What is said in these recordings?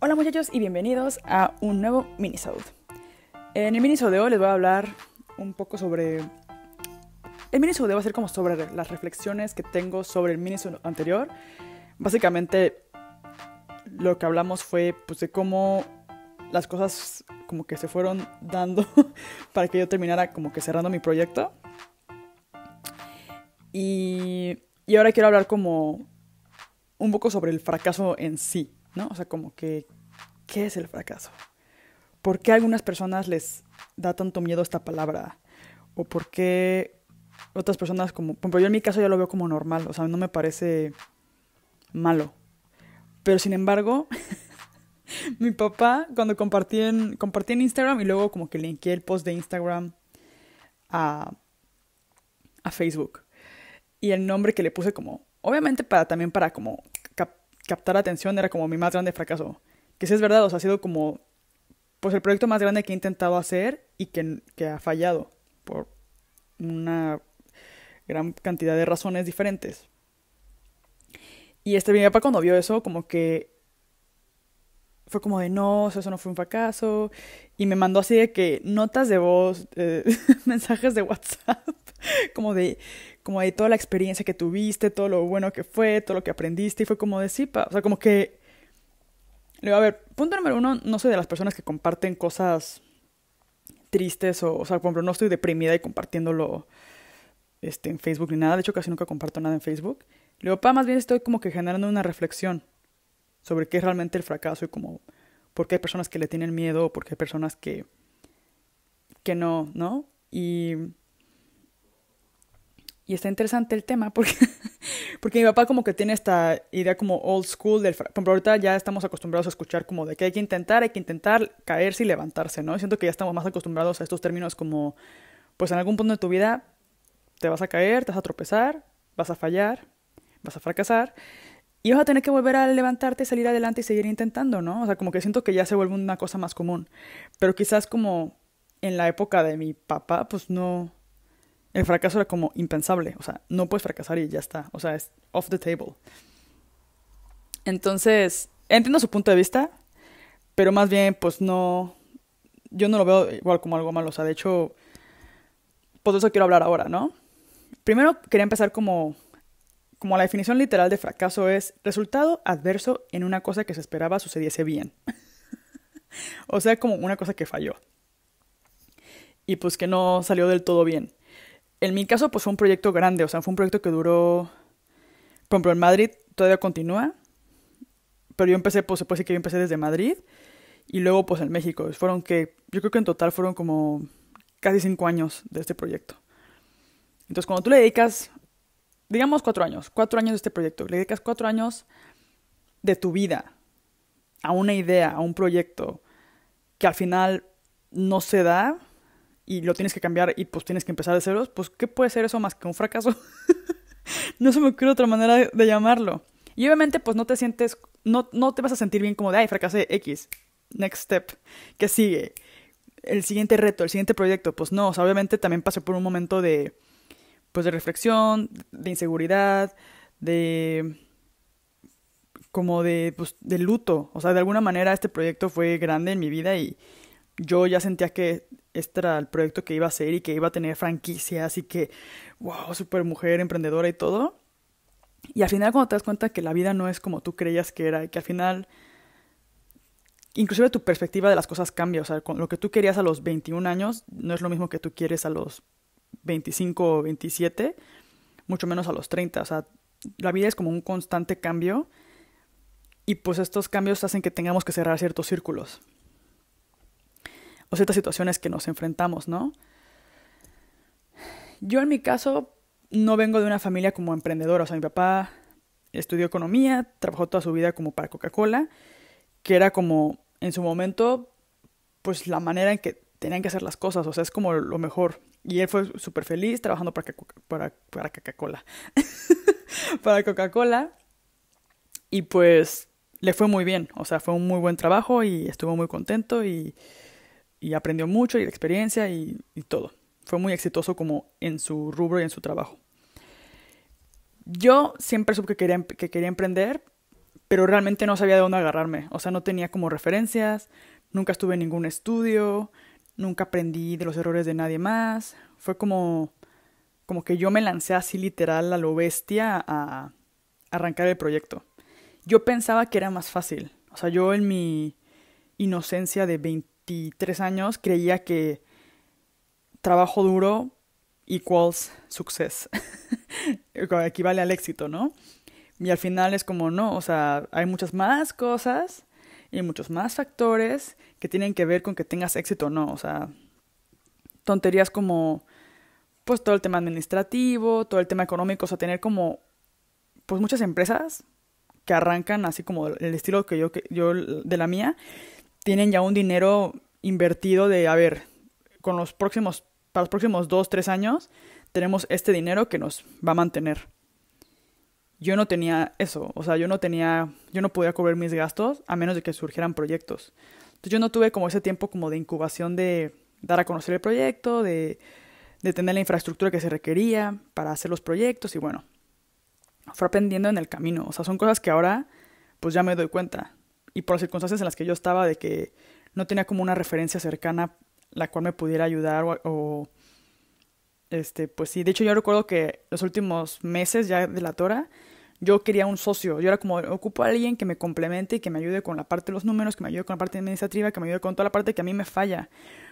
Hola muchachos y bienvenidos a un nuevo mini salud. En el minisode de hoy les voy a hablar un poco sobre... El mini minisode va a ser como sobre las reflexiones que tengo sobre el minisode anterior. Básicamente lo que hablamos fue pues, de cómo las cosas como que se fueron dando para que yo terminara como que cerrando mi proyecto. Y, ahora quiero hablar como un poco sobre el fracaso en sí, ¿no? O sea, como que, ¿qué es el fracaso? ¿Por qué algunas personas les da tanto miedo esta palabra? ¿O por qué otras personas como... Pero yo en mi caso ya lo veo como normal, o sea, no me parece malo. Pero sin embargo, mi papá, cuando compartí en, compartí en Instagram y luego como que le enqué el post de Instagram a, a Facebook. Y el nombre que le puse como, obviamente para también para como captar atención, era como mi más grande fracaso. Que si es verdad, o sea, ha sido como pues el proyecto más grande que he intentado hacer y que, que, ha fallado por una gran cantidad de razones diferentes. Y este mi papá cuando vio eso, como que fue como de no, eso no fue un fracaso. Y me mandó así de que notas de voz, eh, mensajes de WhatsApp, como de, como de toda la experiencia que tuviste, todo lo bueno que fue, todo lo que aprendiste. Y fue como de sipa. O sea, como que. Le digo, a ver, punto número uno, no soy de las personas que comparten cosas tristes o, o sea, por ejemplo, no estoy deprimida y compartiéndolo este, en Facebook ni nada. De hecho, casi nunca comparto nada en Facebook. Le digo, pa, más bien estoy como que generando una reflexión sobre qué es realmente el fracaso y cómo por qué hay personas que le tienen miedo, por qué hay personas que, que no, ¿no? Y, y está interesante el tema porque, porque mi papá como que tiene esta idea como old school del... Por ahorita ya estamos acostumbrados a escuchar como de que hay que intentar, hay que intentar caerse y levantarse, ¿no? Siento que ya estamos más acostumbrados a estos términos como, pues en algún punto de tu vida te vas a caer, te vas a tropezar, vas a fallar, vas a fracasar. Y vas a tener que volver a levantarte, salir adelante y seguir intentando, ¿no? O sea, como que siento que ya se vuelve una cosa más común. Pero quizás como en la época de mi papá, pues no. El fracaso era como impensable. O sea, no puedes fracasar y ya está. O sea, es off the table. Entonces, entiendo su punto de vista, pero más bien, pues no. Yo no lo veo igual como algo malo. O sea, de hecho, Por pues eso quiero hablar ahora, ¿no? Primero quería empezar como como la definición literal de fracaso es resultado adverso en una cosa que se esperaba sucediese bien. o sea, como una cosa que falló. Y pues que no salió del todo bien. En mi caso, pues fue un proyecto grande, o sea, fue un proyecto que duró, por ejemplo, en Madrid todavía continúa, pero yo empecé, pues se puede decir que yo empecé desde Madrid y luego pues en México. Fueron que, yo creo que en total fueron como casi cinco años de este proyecto. Entonces, cuando tú le dedicas digamos cuatro años, cuatro años de este proyecto, le dedicas cuatro años de tu vida a una idea, a un proyecto que al final no se da y lo tienes que cambiar y pues tienes que empezar de ceros, pues ¿qué puede ser eso más que un fracaso? no se me ocurre otra manera de llamarlo. Y obviamente pues no te sientes, no, no te vas a sentir bien como de, ay, fracasé X, next step, que sigue? El siguiente reto, el siguiente proyecto, pues no, o sea, obviamente también pasé por un momento de, pues de reflexión, de inseguridad, de como de, pues, de luto. O sea, de alguna manera este proyecto fue grande en mi vida y yo ya sentía que este era el proyecto que iba a ser y que iba a tener franquicias y que, wow, super mujer, emprendedora y todo. Y al final cuando te das cuenta que la vida no es como tú creías que era y que al final, inclusive tu perspectiva de las cosas cambia. O sea, lo que tú querías a los 21 años no es lo mismo que tú quieres a los 25 o 27, mucho menos a los 30. O sea, la vida es como un constante cambio y pues estos cambios hacen que tengamos que cerrar ciertos círculos o ciertas situaciones que nos enfrentamos, ¿no? Yo en mi caso no vengo de una familia como emprendedora, o sea, mi papá estudió economía, trabajó toda su vida como para Coca-Cola, que era como en su momento, pues la manera en que tenían que hacer las cosas, o sea, es como lo mejor. Y él fue súper feliz trabajando para, para, para Coca-Cola. para Coca-Cola. Y pues le fue muy bien, o sea, fue un muy buen trabajo y estuvo muy contento y, aprendió mucho y la experiencia y, todo. Fue muy exitoso como en su rubro y en su trabajo. Yo siempre supe que quería, que quería emprender, pero realmente no sabía de dónde agarrarme. O sea, no tenía como referencias, nunca estuve en ningún estudio, nunca aprendí de los errores de nadie más. Fue como, como que yo me lancé así literal a lo bestia a arrancar el proyecto. Yo pensaba que era más fácil. O sea, yo en mi inocencia de 23 años creía que trabajo duro equals success. Equivale al éxito, ¿no? Y al final es como, no, o sea, hay muchas más cosas y muchos más factores que tienen que ver con que tengas éxito o no. O sea, tonterías como, pues todo el tema administrativo, todo el tema económico, o sea, tener como, pues muchas empresas que arrancan así como el estilo que yo, que yo de la mía, tienen ya un dinero invertido de, a ver, con los próximos, para los próximos dos, tres años, tenemos este dinero que nos va a mantener. Yo no tenía eso, o sea, yo no tenía, yo no podía cubrir mis gastos a menos de que surgieran proyectos. Entonces yo no tuve como ese tiempo como de incubación de dar a conocer el proyecto, de, tener la infraestructura que se requería para hacer los proyectos y bueno, fue aprendiendo en el camino. O sea, son cosas que ahora pues ya me doy cuenta. Y por las circunstancias en las que yo estaba de que no tenía como una referencia cercana la cual me pudiera ayudar o, o este, pues sí, de hecho yo recuerdo que los últimos meses ya de la Tora yo quería un socio. Yo era como, ocupo a alguien que me complemente y que me ayude con la parte de los números, que me ayude con la parte administrativa, que me ayude con toda la parte que a mí me falla.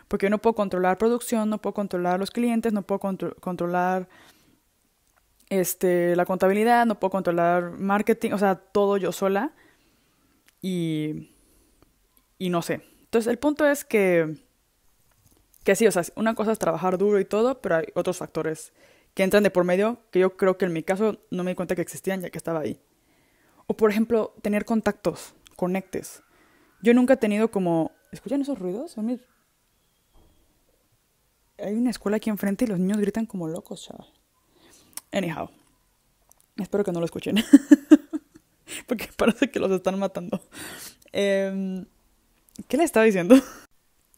Porque yo no puedo controlar producción, no puedo controlar los clientes, no puedo controlar este, la contabilidad, no puedo controlar marketing, o sea, todo yo sola. Y, y no sé. Entonces, el punto es que, que sí, o sea, una cosa es trabajar duro y todo, pero hay otros factores que entran de por medio que yo creo que en mi caso no me di cuenta que existían ya que estaba ahí. O por ejemplo, tener contactos, conectes. Yo nunca he tenido como... ¿Escuchan esos ruidos? Hay una escuela aquí enfrente y los niños gritan como locos, chaval. Anyhow. Espero que no lo escuchen. Porque parece que los están matando. Em, ¿Qué le estaba diciendo?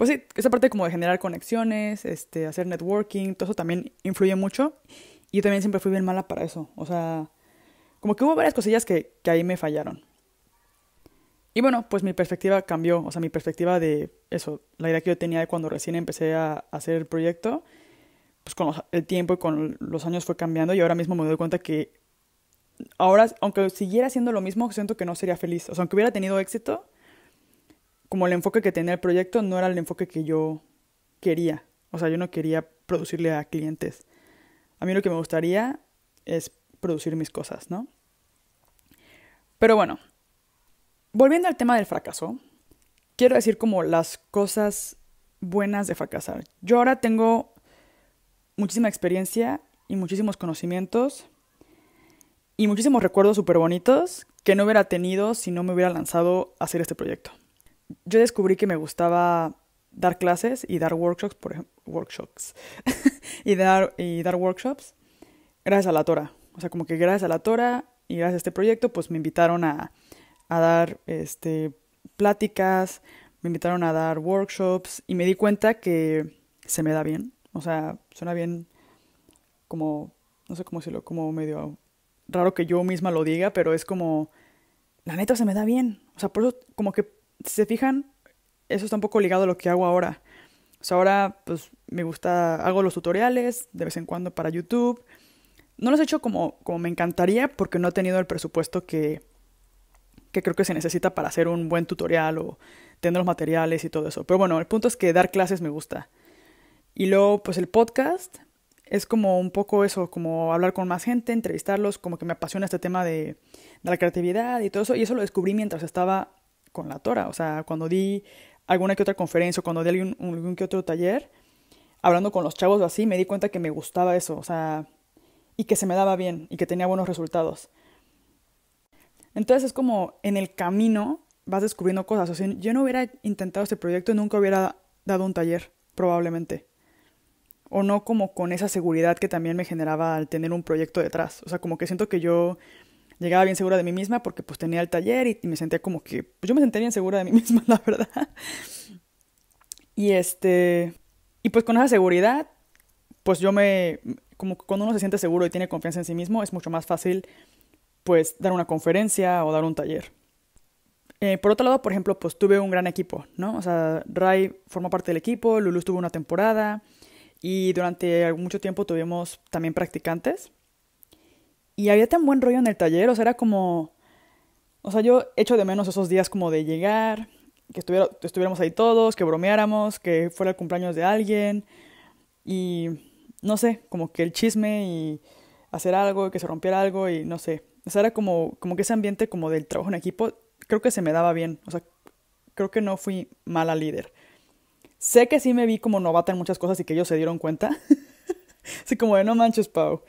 pues sí, esa parte como de generar conexiones, este, hacer networking, todo eso también influye mucho. Y yo también siempre fui bien mala para eso. O sea, como que hubo varias cosillas que, ahí me fallaron. Y bueno, pues mi perspectiva cambió, o sea, mi perspectiva de eso, la idea que yo tenía de cuando recién empecé a hacer el proyecto, pues con el tiempo y con los años fue cambiando y ahora mismo me doy cuenta que ahora, aunque siguiera siendo lo mismo, siento que no sería feliz. O sea, aunque hubiera tenido éxito, como el enfoque que tenía el proyecto no era el enfoque que yo quería. O sea, yo no quería producirle a clientes. A mí lo que me gustaría es producir mis cosas, ¿no? Pero bueno, volviendo al tema del fracaso, quiero decir como las cosas buenas de fracasar. Yo ahora tengo muchísima experiencia y muchísimos conocimientos y muchísimos recuerdos súper bonitos que no hubiera tenido si no me hubiera lanzado a hacer este proyecto yo descubrí que me gustaba dar clases y dar workshops, por ejemplo, workshops, y, dar, y dar workshops gracias a la Tora. O sea, como que gracias a la Tora y gracias a este proyecto, pues me invitaron a, dar este, pláticas, me invitaron a dar workshops y me di cuenta que se me da bien. O sea, suena bien como, no sé cómo decirlo, como medio raro que yo misma lo diga, pero es como, la neta se me da bien. O sea, por eso como que si se fijan, eso está un poco ligado a lo que hago ahora. O ahora pues me gusta, hago los tutoriales de vez en cuando para YouTube. No los he hecho como, como me encantaría porque no he tenido el presupuesto que, creo que se necesita para hacer un buen tutorial o tener los materiales y todo eso. Pero bueno, el punto es que dar clases me gusta. Y luego, pues el podcast es como un poco eso, como hablar con más gente, entrevistarlos, como que me apasiona este tema de, de la creatividad y todo eso. Y eso lo descubrí mientras estaba con la tora. O sea, cuando di alguna que otra conferencia o cuando di algún, que otro taller, hablando con los chavos o así, me di cuenta que me gustaba eso, o sea, y que se me daba bien y que tenía buenos resultados. Entonces es como en el camino vas descubriendo cosas. O sea, yo no hubiera intentado este proyecto, y nunca hubiera dado un taller, probablemente. O no como con esa seguridad que también me generaba al tener un proyecto detrás. O sea, como que siento que yo llegaba bien segura de mí misma porque pues tenía el taller y, me sentía como que, pues, yo me sentía bien segura de mí misma, la verdad. Y este, y pues con esa seguridad, pues yo me, como cuando uno se siente seguro y tiene confianza en sí mismo, es mucho más fácil pues dar una conferencia o dar un taller. Eh, por otro lado, por ejemplo, pues tuve un gran equipo, ¿no? O sea, Ray formó parte del equipo, Lulu estuvo una temporada y durante mucho tiempo tuvimos también practicantes. Y había tan buen rollo en el taller, o sea, era como... O sea, yo echo de menos esos días como de llegar, que estuviera, estuviéramos ahí todos, que bromeáramos, que fuera el cumpleaños de alguien. Y no sé, como que el chisme y hacer algo, que se rompiera algo y no sé. O sea, era como, como que ese ambiente como del trabajo en equipo, creo que se me daba bien. O sea, creo que no fui mala líder. Sé que sí me vi como novata en muchas cosas y que ellos se dieron cuenta. Así como de, no manches, Pau,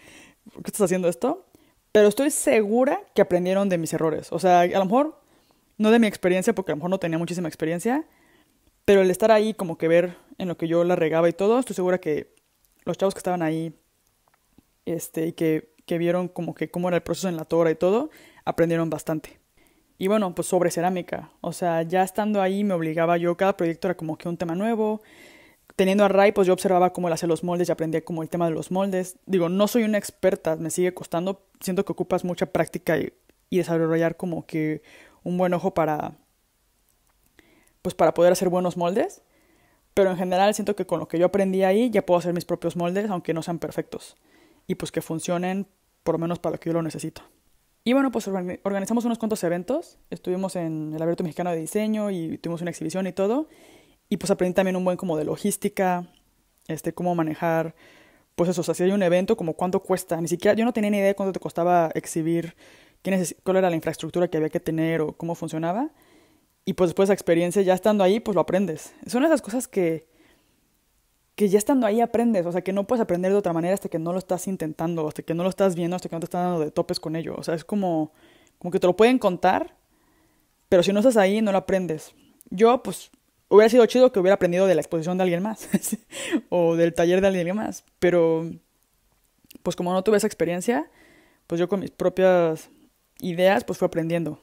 ¿por qué estás haciendo esto? Pero estoy segura que aprendieron de mis errores. O sea, a lo mejor no de mi experiencia, porque a lo mejor no tenía muchísima experiencia, pero el estar ahí, como que ver en lo que yo la regaba y todo, estoy segura que los chavos que estaban ahí este, y que, que vieron como que cómo era el proceso en la tora y todo, aprendieron bastante. Y bueno, pues sobre cerámica. O sea, ya estando ahí me obligaba yo, cada proyecto era como que un tema nuevo, teniendo a Ray, pues yo observaba cómo él hacía los moldes y aprendía como el tema de los moldes. Digo, no soy una experta, me sigue costando. Siento que ocupas mucha práctica y, desarrollar como que un buen ojo para, pues para poder hacer buenos moldes. Pero en general siento que con lo que yo aprendí ahí ya puedo hacer mis propios moldes, aunque no sean perfectos. Y pues que funcionen por lo menos para lo que yo lo necesito. Y bueno, pues organizamos unos cuantos eventos. Estuvimos en el Abierto Mexicano de Diseño y tuvimos una exhibición y todo. Y pues aprendí también un buen como de logística, este, cómo manejar, pues eso, o sea, si hay un evento, como cuánto cuesta. Ni siquiera, yo no tenía ni idea de cuánto te costaba exhibir, cuál era la infraestructura que había que tener o cómo funcionaba. Y pues después de esa experiencia, ya estando ahí, pues lo aprendes. Son esas cosas que, que ya estando ahí aprendes, o sea, que no puedes aprender de otra manera hasta que no lo estás intentando, hasta que no lo estás viendo, hasta que no te estás dando de topes con ello. O sea, es como, como que te lo pueden contar, pero si no estás ahí, no lo aprendes. Yo, pues, Hubiera sido chido que hubiera aprendido de la exposición de alguien más o del taller de alguien más, pero pues como no tuve esa experiencia, pues yo con mis propias ideas pues fui aprendiendo.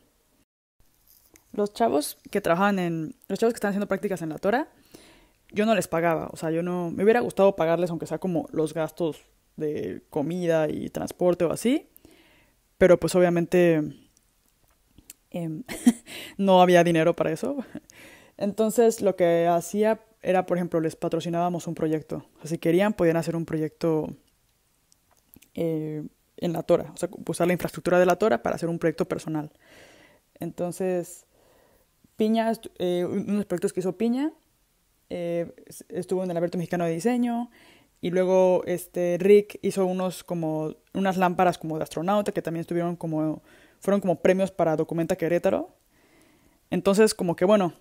Los chavos que trabajaban en los chavos que estaban haciendo prácticas en la Tora, yo no les pagaba, o sea, yo no me hubiera gustado pagarles aunque sea como los gastos de comida y transporte o así, pero pues obviamente em, no había dinero para eso. Entonces lo que hacía era, por ejemplo, les patrocinábamos un proyecto. si querían, podían hacer un proyecto eh, en la Tora, o sea, usar la infraestructura de la Tora para hacer un proyecto personal. Entonces, Piña, eh, unos proyectos que hizo Piña, eh, estuvo en el Alberto Mexicano de Diseño, y luego este Rick hizo unos como unas lámparas como de astronauta que también estuvieron como fueron como premios para Documenta Querétaro. Entonces, como que bueno,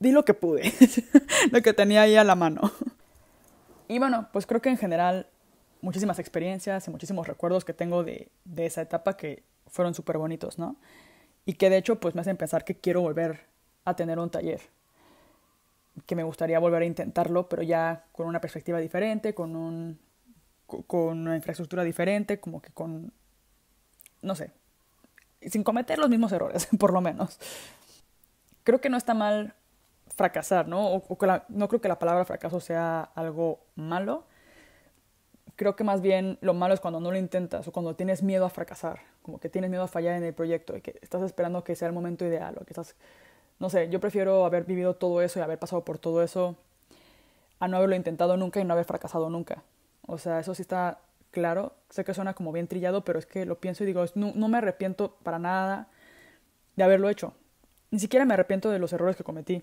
di lo que pude, lo que tenía ahí a la mano. Y bueno, pues creo que en general muchísimas experiencias y muchísimos recuerdos que tengo de, de esa etapa que fueron súper bonitos, ¿no? Y que de hecho pues me hacen pensar que quiero volver a tener un taller, que me gustaría volver a intentarlo, pero ya con una perspectiva diferente, con, un, con una infraestructura diferente, como que con, no sé, sin cometer los mismos errores, por lo menos. Creo que no está mal fracasar, ¿no? no creo que la palabra fracaso sea algo malo. Creo que más bien lo malo es cuando no lo intentas o cuando tienes miedo a fracasar, como que tienes miedo a fallar en el proyecto y que estás esperando que sea el momento ideal o que estás, no sé, yo prefiero haber vivido todo eso y haber pasado por todo eso a no haberlo intentado nunca y no haber fracasado nunca. O sea, eso sí está claro. Sé que suena como bien trillado, pero es que lo pienso y digo, no me arrepiento para nada de haberlo hecho. Ni siquiera me arrepiento de los errores que cometí.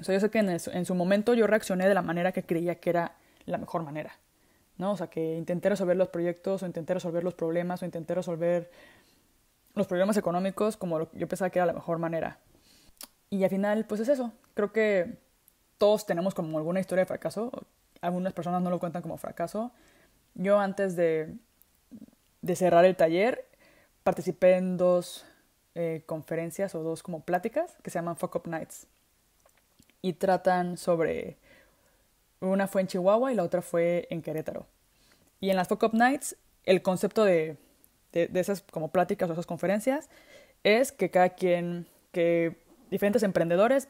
O sea, yo sé que en, su momento yo reaccioné de la manera que creía que era la mejor manera, ¿no? O sea, que intenté resolver los proyectos o intenté resolver los problemas o intenté resolver los problemas económicos como yo pensaba que era la mejor manera. Y al final, pues es eso. Creo que todos tenemos como alguna historia de fracaso. Algunas personas no lo cuentan como fracaso. Yo antes de, de cerrar el taller participé en dos eh, conferencias o dos como pláticas que se llaman Fuck Up Nights y tratan sobre... Una fue en Chihuahua y la otra fue en Querétaro. Y en las Fuck Up Nights, el concepto de, esas como pláticas o esas conferencias es que cada quien, que diferentes emprendedores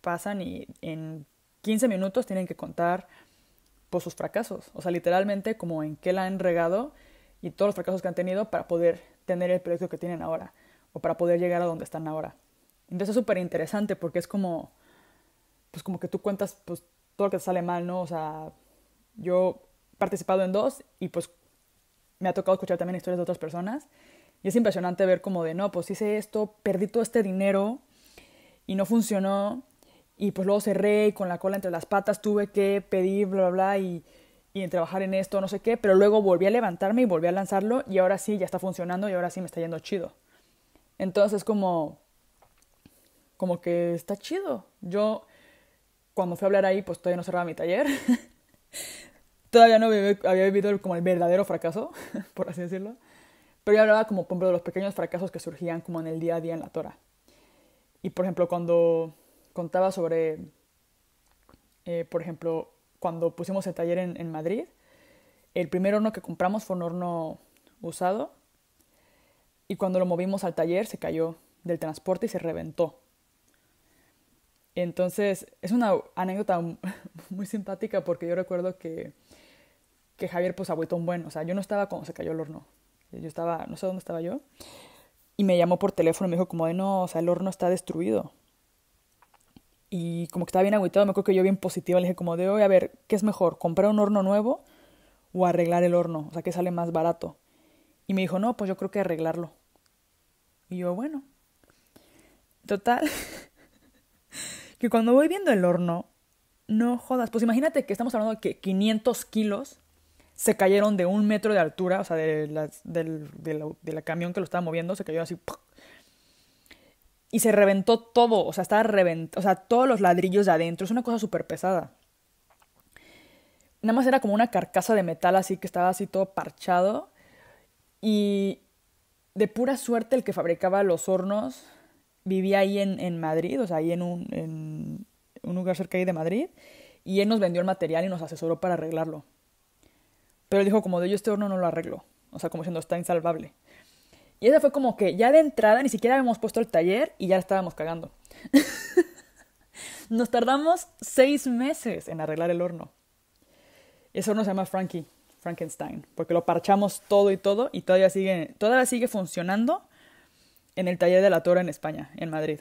pasan y en 15 minutos tienen que contar por pues, sus fracasos. O sea, literalmente como en qué la han regado y todos los fracasos que han tenido para poder tener el proyecto que tienen ahora o para poder llegar a donde están ahora. Entonces es súper interesante porque es como pues como que tú cuentas pues todo lo que te sale mal, ¿no? O sea, yo he participado en dos y pues me ha tocado escuchar también historias de otras personas y es impresionante ver como de, no, pues hice esto, perdí todo este dinero y no funcionó y pues luego cerré y con la cola entre las patas tuve que pedir bla, bla, bla y, y trabajar en esto, no sé qué, pero luego volví a levantarme y volví a lanzarlo y ahora sí, ya está funcionando y ahora sí me está yendo chido. Entonces como, como que está chido. Yo cuando fui a hablar ahí, pues todavía no cerraba mi taller. todavía no había vivido como el verdadero fracaso, por así decirlo. Pero yo hablaba como, por ejemplo, de los pequeños fracasos que surgían como en el día a día en la tora. Y, por ejemplo, cuando contaba sobre, eh, por ejemplo, cuando pusimos el taller en, en Madrid, el primer horno que compramos fue un horno usado y cuando lo movimos al taller se cayó del transporte y se reventó. Entonces, es una anécdota muy simpática porque yo recuerdo que, que Javier pues agüitó un buen, o sea, yo no estaba cuando se cayó el horno, yo estaba, no sé dónde estaba yo, y me llamó por teléfono y me dijo como de no, o sea, el horno está destruido. Y como que estaba bien agüitado, me acuerdo que yo bien positiva le dije como de, hoy, a ver, ¿qué es mejor? ¿Comprar un horno nuevo o arreglar el horno? O sea, ¿qué sale más barato? Y me dijo, no, pues yo creo que arreglarlo. Y yo, bueno. Total, que cuando voy viendo el horno, no jodas. Pues imagínate que estamos hablando de que 500 kilos se cayeron de un metro de altura, o sea, de la, camión que lo estaba moviendo, se cayó así. Y se reventó todo, o sea, estaba reventado, o sea, todos los ladrillos de adentro, es una cosa súper pesada. Nada más era como una carcasa de metal así que estaba así todo parchado. Y de pura suerte el que fabricaba los hornos vivía ahí en, Madrid, o sea, ahí en un, en un lugar cerca ahí de Madrid, y él nos vendió el material y nos asesoró para arreglarlo. Pero dijo, como de yo este horno no lo arreglo, o sea, como siendo está insalvable. Y esa fue como que ya de entrada ni siquiera habíamos puesto el taller y ya estábamos cagando. Nos tardamos seis meses en arreglar el horno. Ese horno se llama Frankie, Frankenstein, porque lo parchamos todo y todo y todavía sigue, todavía sigue funcionando en el taller de la Torre en España, en Madrid.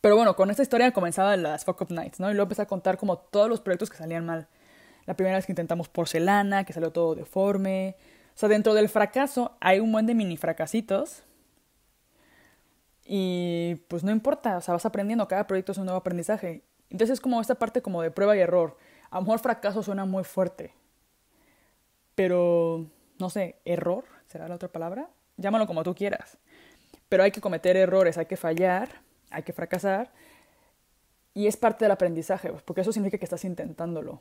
Pero bueno, con esta historia comenzaba las Fuck Up Nights, ¿no? Y luego empecé a contar como todos los proyectos que salían mal. La primera vez que intentamos porcelana, que salió todo deforme. O sea, dentro del fracaso hay un buen de mini fracasitos. Y pues no importa, o sea, vas aprendiendo, cada proyecto es un nuevo aprendizaje. Entonces es como esta parte como de prueba y error. A lo mejor fracaso suena muy fuerte, pero no sé, error será la otra palabra. Llámalo como tú quieras. Pero hay que cometer errores, hay que fallar, hay que fracasar. Y es parte del aprendizaje, pues, porque eso significa que estás intentándolo.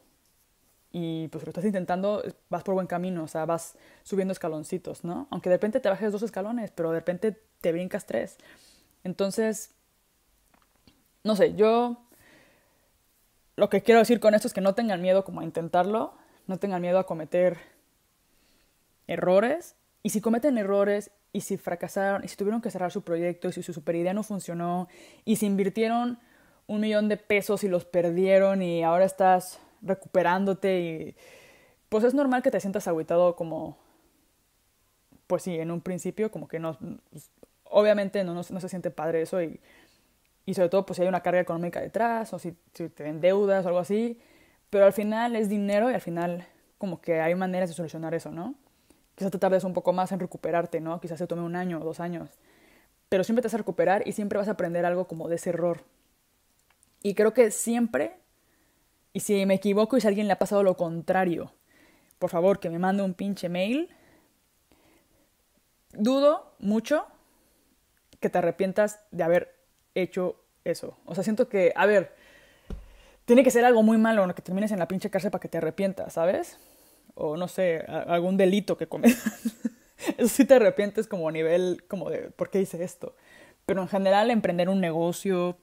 Y pues lo estás intentando, vas por buen camino, o sea, vas subiendo escaloncitos, ¿no? Aunque de repente te bajes dos escalones, pero de repente te brincas tres. Entonces, no sé, yo lo que quiero decir con esto es que no tengan miedo como a intentarlo, no tengan miedo a cometer errores. Y si cometen errores y si fracasaron, y si tuvieron que cerrar su proyecto, y si su super idea no funcionó, y si invirtieron un millón de pesos y los perdieron y ahora estás recuperándote y pues es normal que te sientas agüitado como pues sí, en un principio como que no pues, obviamente no, no, se siente padre eso y, sobre todo pues si hay una carga económica detrás o si, te ven deudas o algo así, pero al final es dinero y al final como que hay maneras de solucionar eso, ¿no? Quizás te tardes un poco más en recuperarte, ¿no? Quizás se tome un año o dos años. Pero siempre te vas a recuperar y siempre vas a aprender algo como de ese error. Y creo que siempre, y si me equivoco y si a alguien le ha pasado lo contrario, por favor que me mande un pinche mail. Dudo mucho que te arrepientas de haber hecho eso. O sea, siento que, a ver, tiene que ser algo muy malo, que termines en la pinche cárcel para que te arrepientas, ¿sabes? o no sé, algún delito que cometas. Eso sí te arrepientes como a nivel, como de, ¿por qué hice esto? Pero en general, emprender un negocio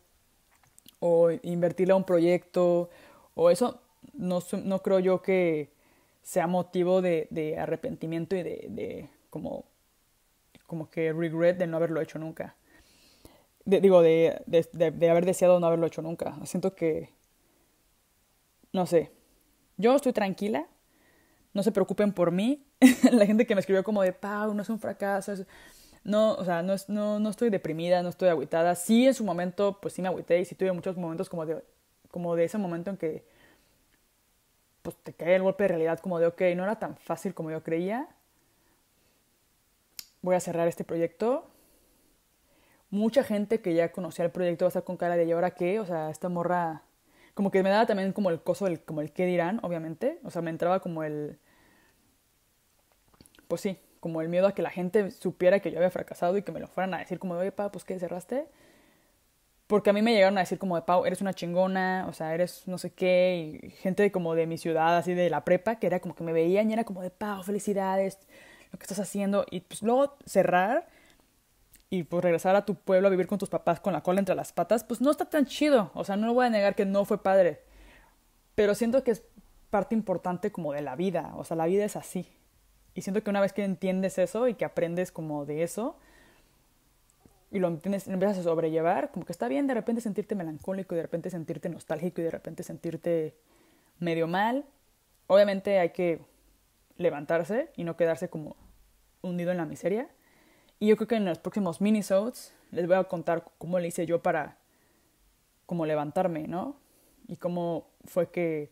o invertirle a un proyecto o eso, no, creo yo que sea motivo de, arrepentimiento y de, como, como que regret de no haberlo hecho nunca. digo, de, de haber deseado no haberlo hecho nunca. Siento que, no sé, yo estoy tranquila no se preocupen por mí. la gente que me escribió como de, Pau, no es un fracaso. No, o sea, no, estoy deprimida, no estoy agüitada. Sí, en su momento, pues sí me agüité y sí tuve muchos momentos como de, como de ese momento en que pues te cae el golpe de realidad como de, ok, no era tan fácil como yo creía. Voy a cerrar este proyecto. Mucha gente que ya conocía el proyecto va a estar con cara de, ¿y ahora qué? O sea, esta morra como que me daba también como el coso del, como el qué dirán, obviamente. O sea, me entraba como el, pues sí, como el miedo a que la gente supiera que yo había fracasado y que me lo fueran a decir como, oye, pa, pues qué, cerraste. Porque a mí me llegaron a decir como, de Pau, eres una chingona, o sea, eres no sé qué, y gente como de mi ciudad, así de la prepa, que era como que me veían y era como de, Pau, felicidades, lo que estás haciendo. Y pues luego cerrar y pues regresar a tu pueblo a vivir con tus papás con la cola entre las patas, pues no está tan chido. O sea, no voy a negar que no fue padre. Pero siento que es parte importante como de la vida. O sea, la vida es así. Y siento que una vez que entiendes eso y que aprendes como de eso y lo entiendes, empiezas a sobrellevar, como que está bien de repente sentirte melancólico y de repente sentirte nostálgico y de repente sentirte medio mal. Obviamente hay que levantarse y no quedarse como hundido en la miseria y yo creo que en los próximos minisodes les voy a contar cómo le hice yo para como levantarme, ¿no? Y cómo fue que,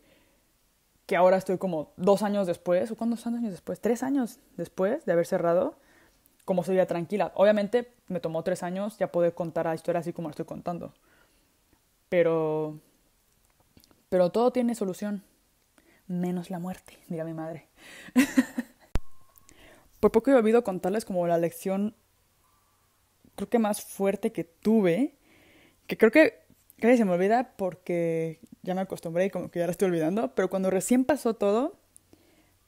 que ahora estoy como dos años después, o cuántos años después, tres años después de haber cerrado, como ya tranquila. Obviamente me tomó tres años ya poder contar la historia así como la estoy contando. Pero, pero todo tiene solución, menos la muerte, diga mi madre. Por poco he olvidado contarles como la lección, creo que más fuerte que tuve, que creo que casi se me olvida porque ya me acostumbré y como que ya la estoy olvidando, pero cuando recién pasó todo,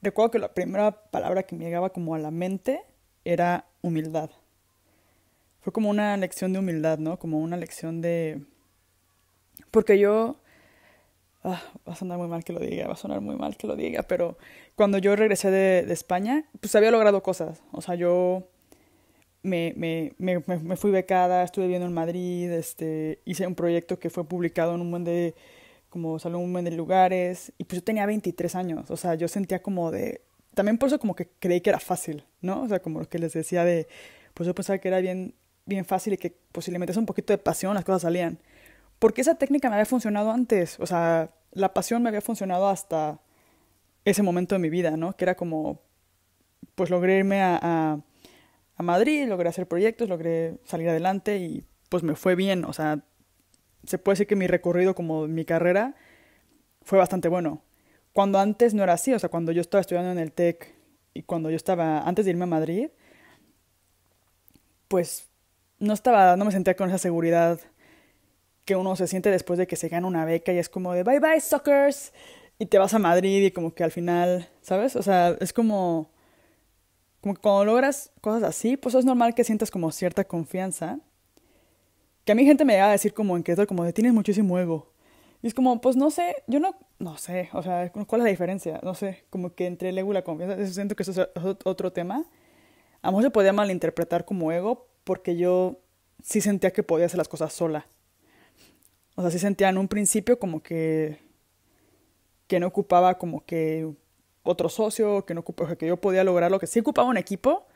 recuerdo que la primera palabra que me llegaba como a la mente era humildad. Fue como una lección de humildad, ¿no? Como una lección de... Porque yo ah, va a sonar muy mal que lo diga, va a sonar muy mal que lo diga, pero cuando yo regresé de, España, pues había logrado cosas. O sea, yo me, me, me, me, fui becada, estuve viviendo en Madrid, este, hice un proyecto que fue publicado en un buen de, como un de lugares, y pues yo tenía 23 años, o sea, yo sentía como de, también por eso como que creí que era fácil, ¿no? O sea, como lo que les decía de, pues yo pensaba que era bien, bien fácil y que posiblemente es un poquito de pasión las cosas salían porque esa técnica me había funcionado antes, o sea, la pasión me había funcionado hasta ese momento de mi vida, ¿no? Que era como, pues logré irme a, Madrid, logré hacer proyectos, logré salir adelante y pues me fue bien, o sea, se puede decir que mi recorrido como mi carrera fue bastante bueno. Cuando antes no era así, o sea, cuando yo estaba estudiando en el TEC y cuando yo estaba antes de irme a Madrid, pues no estaba, no me sentía con esa seguridad que uno se siente después de que se gana una beca y es como de bye bye suckers y te vas a Madrid y como que al final, ¿sabes? O sea, es como como que cuando logras cosas así, pues es normal que sientas como cierta confianza. Que a mi gente me llega a decir como en todo como de tienes muchísimo ego. Y es como, pues no sé, yo no, no sé, o sea, ¿cuál es la diferencia? No sé, como que entre el ego y la confianza, siento que eso es otro tema. A lo se podía malinterpretar como ego porque yo sí sentía que podía hacer las cosas sola. O sea, sí sentía en un principio como que, que no ocupaba como que otro socio, que no que yo podía lograr lo que sí ocupaba un equipo,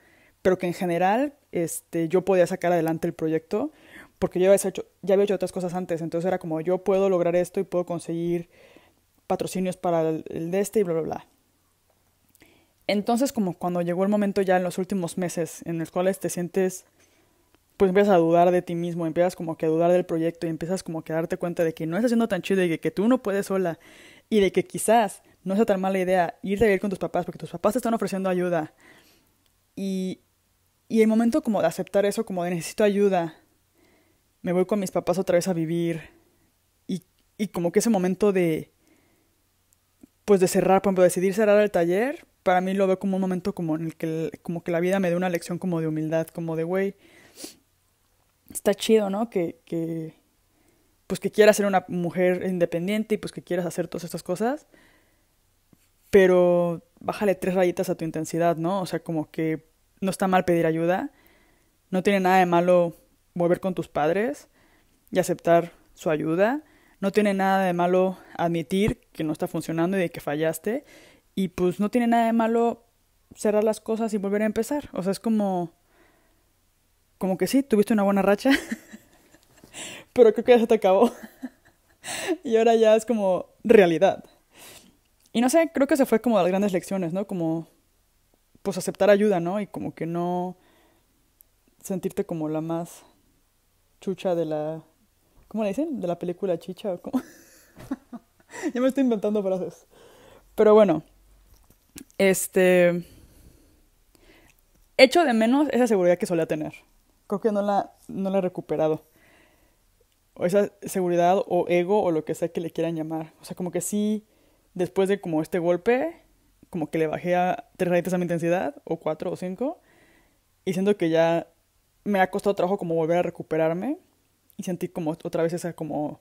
pero que en general este, yo podía sacar adelante el proyecto, porque yo había hecho, ya había hecho otras cosas antes, entonces era como yo puedo lograr esto y puedo conseguir patrocinios para el, el de este y bla, bla, bla. Entonces, como cuando llegó el momento ya en los últimos meses en el cuales te sientes pues empiezas a dudar de ti mismo, empiezas como que a dudar del proyecto y empiezas como que a darte cuenta de que no estás siendo tan chido y de que tú no puedes sola y de que quizás no sea tan mala idea irte a vivir con tus papás porque tus papás te están ofreciendo ayuda. Y, y el momento como de aceptar eso, como de necesito ayuda, me voy con mis papás otra vez a vivir y, y como que ese momento de, pues de cerrar, por decidir cerrar el taller, para mí lo veo como un momento como en el que, como que la vida me dé una lección como de humildad, como de, güey, está chido, ¿no? Que, que pues que quieras ser una mujer independiente y pues que quieras hacer todas estas cosas, pero bájale tres rayitas a tu intensidad, ¿no? O sea, como que no está mal pedir ayuda, no tiene nada de malo volver con tus padres y aceptar su ayuda, no tiene nada de malo admitir que no está funcionando y de que fallaste, y pues no tiene nada de malo cerrar las cosas y volver a empezar, o sea, es como como que sí, tuviste una buena racha, pero creo que ya se te acabó. y ahora ya es como realidad. Y no sé, creo que se fue como las grandes lecciones, ¿no? Como pues aceptar ayuda, ¿no? Y como que no sentirte como la más chucha de la ¿cómo le dicen? De la película chicha o ya me estoy inventando frases. Pero bueno, este echo de menos esa seguridad que solía tener creo que no la, no la he recuperado. O esa seguridad o ego o lo que sea que le quieran llamar. O sea, como que sí, después de como este golpe, como que le bajé a tres rayitas a mi intensidad, o cuatro o cinco, y siento que ya me ha costado trabajo como volver a recuperarme y sentí como otra vez esa como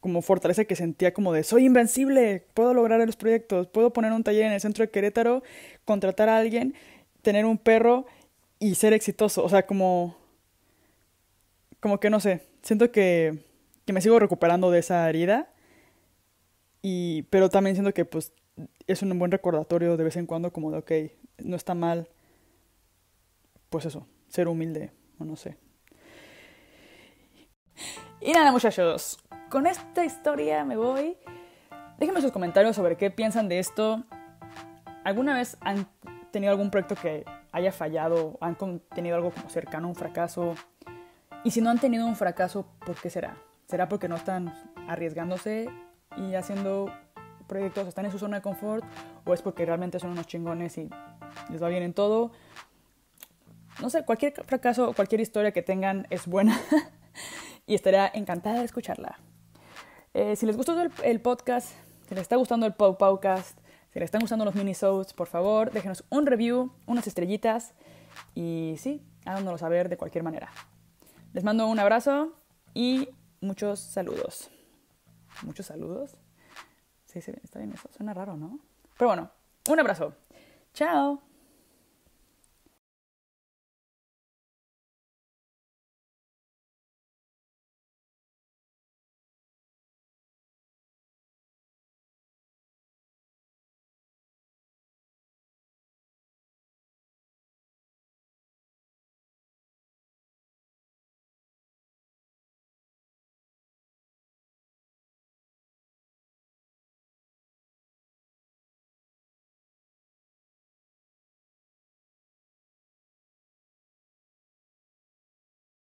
como fortaleza que sentía como de soy invencible, puedo lograr los proyectos, puedo poner un taller en el centro de Querétaro, contratar a alguien, tener un perro y ser exitoso. O sea, como. Como que no sé. Siento que, que me sigo recuperando de esa herida. Y, pero también siento que pues es un buen recordatorio de vez en cuando como de, ok, no está mal, pues eso, ser humilde, o no sé. Y nada muchachos, con esta historia me voy. Déjenme sus comentarios sobre qué piensan de esto. ¿Alguna vez han tenido algún proyecto que haya fallado, han tenido algo como cercano a un fracaso. Y si no han tenido un fracaso, ¿por qué será? ¿Será porque no están arriesgándose y haciendo proyectos, están en su zona de confort? ¿O es porque realmente son unos chingones y les va bien en todo? No sé, cualquier fracaso, cualquier historia que tengan es buena y estaría encantada de escucharla. Eh, si les gustó el, podcast, si les está gustando el podcast, si les están gustando los mini minisodes, por favor, déjenos un review, unas estrellitas y sí, háganoslo saber de cualquier manera. Les mando un abrazo y muchos saludos. ¿Muchos saludos? Sí, sí, está bien eso. Suena raro, ¿no? Pero bueno, un abrazo. Chao.